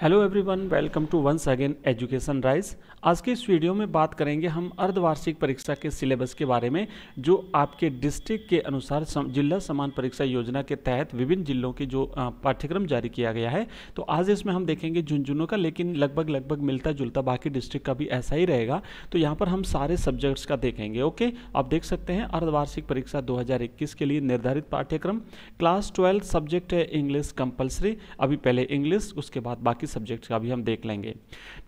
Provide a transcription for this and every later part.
hello everyone welcome to once again education rise आज के इस वीडियो में बात करेंगे हम अर्धवार्षिक परीक्षा के सिलेबस के बारे में जो आपके डिस्ट्रिक्ट के अनुसार सम, जिला समान परीक्षा योजना के तहत विभिन्न जिलों के जो पाठ्यक्रम जारी किया गया है तो आज इसमें हम देखेंगे झुंझुनू का लेकिन लगभग लगभग मिलता जुलता बाकी डिस्ट्रिक्ट का भी ऐसा ही रहेगा तो यहाँ पर हम सारे सब्जेक्ट्स का देखेंगे ओके आप देख सकते हैं अर्धवार्षिक परीक्षा दो के लिए निर्धारित पाठ्यक्रम क्लास ट्वेल्थ सब्जेक्ट है इंग्लिश कंपल्सरी अभी पहले इंग्लिश उसके बाद बाकी बाकी सब्जेक्ट्स का भी हम देख लेंगे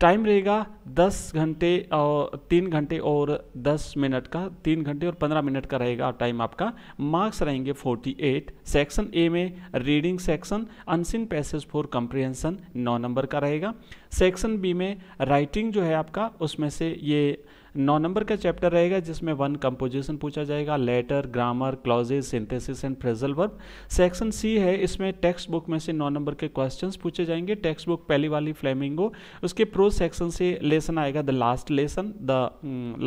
टाइम रहेगा दस घंटे और तीन घंटे और दस मिनट का तीन घंटे और पंद्रह मिनट का रहेगा टाइम आपका मार्क्स रहेंगे फोर्टी एट सेक्शन ए में reading section unseen passage for comprehension नौ नंबर का रहेगा सेक्शन बी में राइटिंग जो है आपका उसमें से ये नौ नंबर का चैप्टर रहेगा जिसमें वन कंपोजिशन पूछा जाएगा letter grammar clauses synthesis and phrasal verb section C है इसमें टेक्स्ट बुक में से नौ नंबर के क्वेश्चंस पूछे जाएंगे टेक्स्ट बुक पहली वाली फ्लेमिंगो उसके प्रो सेक्शन से लेसन आएगा the last lesson the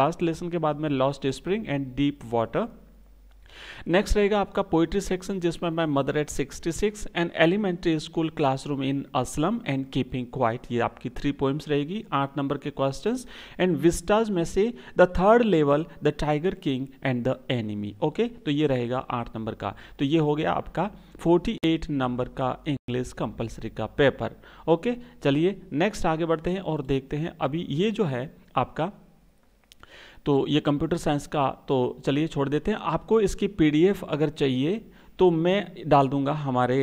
last lesson के बाद में lost spring and deep water next रहेगा आपका पोइट्री सेक्शन जिसमें my mother at 66 and elementary school classroom in a slum and keeping quiet ये आपकी थ्री पोइम्स रहेगी आठ नंबर के क्वेश्चन एंड विस्टाज में से the third level the tiger king and the enemy okay तो ये रहेगा आठ नंबर का तो ये हो गया आपका 48 नंबर का इंग्लिश कंपल्सरी का पेपर ओके चलिए नेक्स्ट आगे बढ़ते हैं और देखते हैं अभी ये जो है आपका तो ये कंप्यूटर साइंस का तो चलिए छोड़ देते हैं आपको इसकी पीडीएफ अगर चाहिए तो मैं डाल दूंगा हमारे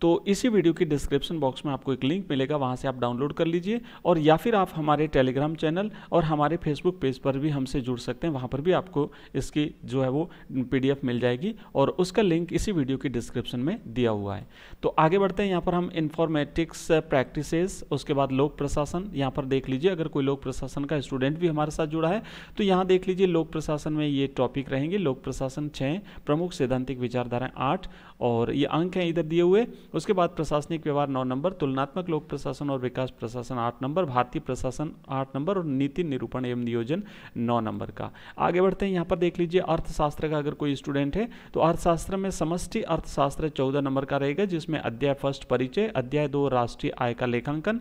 तो इसी वीडियो की डिस्क्रिप्शन बॉक्स में आपको एक लिंक मिलेगा वहाँ से आप डाउनलोड कर लीजिए और या फिर आप हमारे टेलीग्राम चैनल और हमारे फेसबुक पेज पर भी हमसे जुड़ सकते हैं वहाँ पर भी आपको इसकी जो है वो पी मिल जाएगी और उसका लिंक इसी वीडियो की डिस्क्रिप्शन में दिया हुआ है तो आगे बढ़ते हैं यहाँ पर हम इन्फॉर्मेटिक्स प्रैक्टिसेस उसके बाद लोक प्रशासन यहाँ पर देख लीजिए अगर कोई लोक प्रशासन का स्टूडेंट भी हमारे साथ जुड़ा है तो यहाँ देख लीजिए लोक प्रशासन में ये टॉपिक रहेंगे लोक प्रशासन छः प्रमुख सैद्धांतिक विचारधाराएं आठ और ये अंक हैं इधर दिए हुए उसके बाद प्रशासनिक व्यवहार नौ नंबर तुलनात्मक लोक प्रशासन और विकास प्रशासन आठ नंबर भारतीय प्रशासन आठ नंबर और नीति निरूपण एवं नियोजन नौ नंबर का आगे बढ़ते हैं यहाँ पर देख लीजिए अर्थशास्त्र का अगर कोई स्टूडेंट है तो अर्थशास्त्र में समष्टि अर्थशास्त्र चौदह नंबर का रहेगा जिसमें अध्याय फर्स्ट परिचय अध्याय दो राष्ट्रीय आय का लेखांकन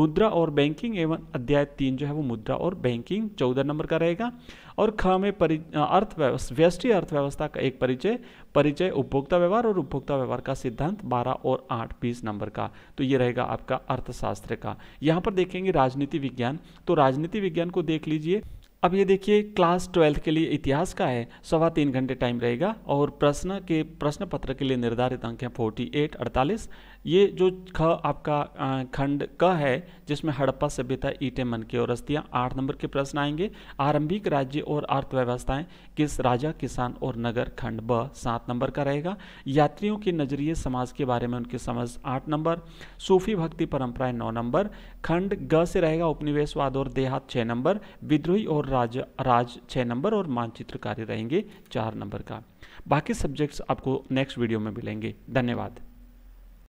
मुद्रा और बैंकिंग एवं अध्याय तीन जो है वो मुद्रा और बैंकिंग चौदह नंबर का रहेगा और ख में परि अर्थव्यवस्था व्यष्टि अर्थव्यवस्था का एक परिचय परिचय उपभोक्ता व्यवहार और उपभोक्ता व्यवहार का सिद्धांत बारह और आठ बीस नंबर का तो ये रहेगा आपका अर्थशास्त्र का यहाँ पर देखेंगे राजनीति विज्ञान तो राजनीति विज्ञान को देख लीजिए अब ये देखिए क्लास ट्वेल्थ के लिए इतिहास का है सवा तीन घंटे टाइम रहेगा और प्रश्न के प्रश्न पत्र के लिए निर्धारित अंक हैं फोर्टी एट अड़तालीस ये जो ख आपका खंड क है जिसमें हड़प्पा सभ्यता ईटे मन की और अस्थियाँ आठ नंबर के प्रश्न आएंगे आरंभिक राज्य और अर्थव्यवस्थाएं किस राजा किसान और नगर खंड ब सात नंबर का रहेगा यात्रियों के नजरिए समाज के बारे में उनकी समझ आठ नंबर सूफी भक्ति परंपराएं नौ नंबर खंड ग से रहेगा उपनिवेशवाद और देहात छः नंबर विद्रोही और राज राज छः नंबर और मानचित्र कार्य रहेंगे चार नंबर का बाकी सब्जेक्ट्स आपको नेक्स्ट वीडियो में मिलेंगे धन्यवाद